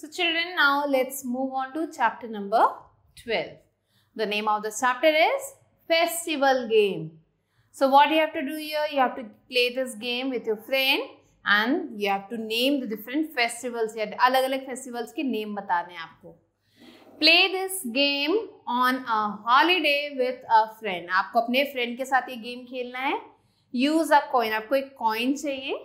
So children, now let's move on to chapter number 12. The name of the chapter is Festival Game. So what you have to do here, you have to play this game with your friend and you have to name the different festivals. या अलग अलग festivals के name बताने different festivals. Play this game on a holiday with a friend. आपको अपने friend के साथ ये game खेलना है. Use a coin. आपको एक coin चाहिए.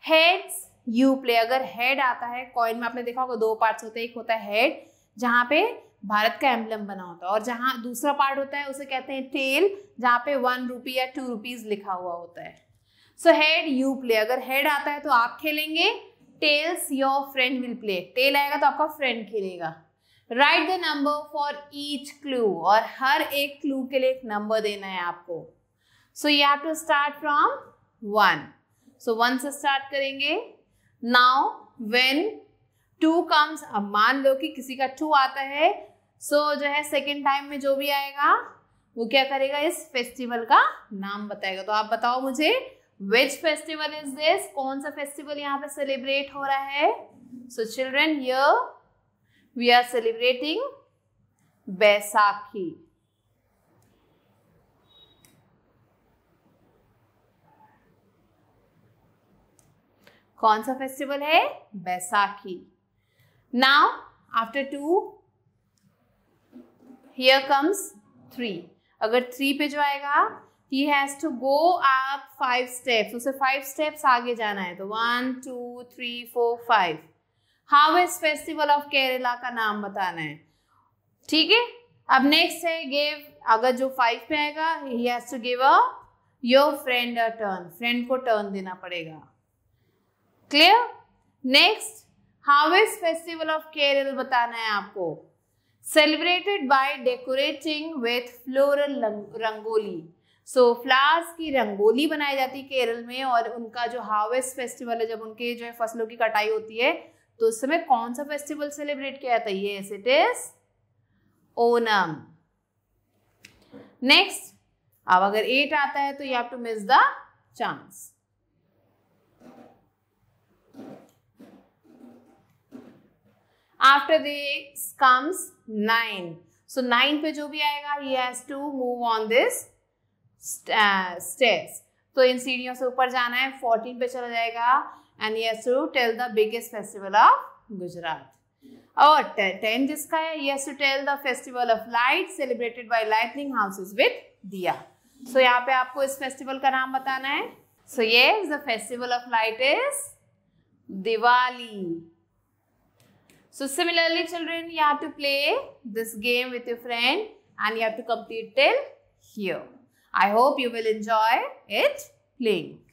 Heads, यू प्ले अगर हेड आता है कॉइन में आपने देखा होगा दो पार्ट्स होते हैं एक होता है हेड जहाँ पे भारत का एम्बलम बना होता है और जहाँ दूसरा पार्ट होता है उसे कहते हैं टेल जहाँ पे वन रुपी या टू रुपीज लिखा हुआ होता है सो हेड यू प्ले अगर हेड आता है तो आप खेलेंगे tails your friend will play tail आएगा तो आपका फ्रेंड खेलेगा right the number for each clue और हर एक क्लू के लिए एक नंबर देना है आपको so you have to start from one so one से स्टार्ट करेंगे नाउ वेन टू कम्स अब मान लो कि किसी का टू आता है सो so, जो है सेकेंड टाइम में जो भी आएगा वो क्या करेगा इस फेस्टिवल का नाम बताएगा तो आप बताओ मुझे विच फेस्टिवल इज दिस कौन सा फेस्टिवल यहाँ पे सेलिब्रेट हो रहा है so children yeah we are celebrating Baisakhi कौन सा फेस्टिवल है Baisakhi now after two here comes three अगर थ्री पे जो आएगा ही हैज टू गो आप फाइव स्टेप्स उसे फाइव स्टेप्स आगे जाना है तो one two three four five how is festival of Kerala का नाम बताना है ठीक है अब नेक्स्ट है गिव अगर जो फाइव पे आएगा he has to give a your friend a turn friend को टर्न देना पड़ेगा clear next harvest festival of Kerala बताना है आपको celebrated by decorating with floral rangoli so so, flowers की रंगोली बनाई जाती है केरल में और उनका जो हार्वेस्ट फेस्टिवल है जब उनके जो है फसलों की कटाई होती है तो उस समय कौन सा फेस्टिवल सेलिब्रेट किया जाता है ये इट इज ओनम नेक्स्ट अब अगर एट आता है तो you have to miss the chance after this comes nine so nine पे जो भी आएगा he has to move on this steps तो इन सीढ़ियों से ऊपर जाना है फोर्टीन पे चला जाएगा and he has to tell the biggest festival of Gujarat और टेन जिसका है he has to tell the festival of light celebrated by lightning houses with diya so यहाँ पे आपको इस फेस्टिवल का नाम बताना है सो ये the festival of light is Diwali So similarly children, you have to play this game with your friend and you have to complete till here. I hope you will enjoy it playing.